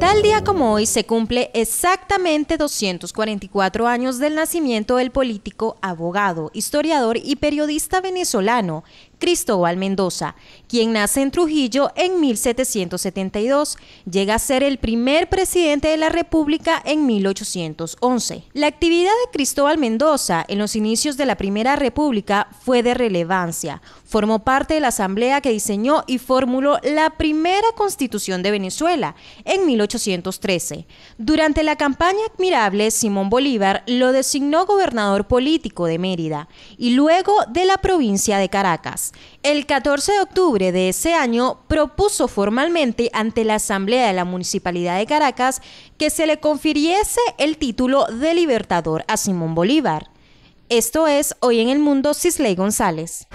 Tal día como hoy se cumple exactamente 244 años del nacimiento del político, abogado, historiador y periodista venezolano Cristóbal Mendoza, quien nace en Trujillo en 1772, llega a ser el primer presidente de la República en 1811. La actividad de Cristóbal Mendoza en los inicios de la Primera República fue de relevancia. Formó parte de la asamblea que diseñó y formuló la primera constitución de Venezuela en 1813. Durante la campaña admirable, Simón Bolívar lo designó gobernador político de Mérida y luego de la provincia de Caracas el 14 de octubre de ese año propuso formalmente ante la Asamblea de la Municipalidad de Caracas que se le confiriese el título de Libertador a Simón Bolívar. Esto es Hoy en el Mundo Cisley González.